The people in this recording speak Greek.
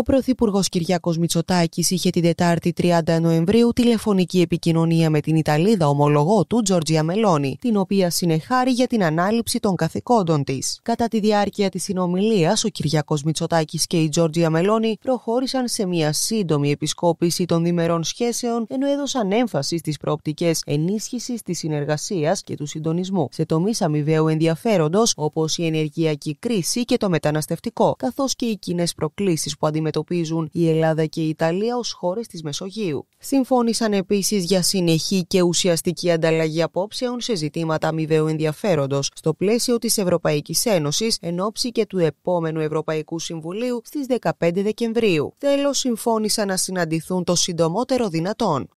Ο Πρωθυπουργός Κυριάκος Μητσοτάκης είχε την Τετάρτη 30 Νοεμβρίου τηλεφωνική επικοινωνία με την Ιταλίδα ομολογό του Τζορτζια Μελώνη, την οποία συνεχάρη για την ανάληψη των καθηκόντων της. Κατά τη διάρκεια της συνομιλίας, ο Κυριάκος Μητσοτάκης και η Τζορτζια Μελώνη προχώρησαν σε μια σύντομη επισκόπηση των διμερών σχέσεων, ενώ έδωσαν έμφαση στις προοπτικές ενίσχυσης της συνεργασίας και του συντονισμού σε τομείς αμοιβαίου ενδιαφέροντος, όπως η ενεργειακή κρίση και το μεταναστευτικό, καθώς και οι κοινές προκλήσεις που αντιμετωπίζουν αντιμετωπίζουν η Ελλάδα και η Ιταλία ως χώρες της Μεσογείου. Συμφώνησαν επίσης για συνεχή και ουσιαστική ανταλλαγή απόψεων σε ζητήματα αμοιβαίου ενδιαφέροντος στο πλαίσιο της Ευρωπαϊκής Ένωσης εν ώψη και του επόμενου Ευρωπαϊκού Συμβουλίου στις 15 Δεκεμβρίου. Τέλος, συμφώνησαν να συναντηθούν το συντομότερο δυνατόν.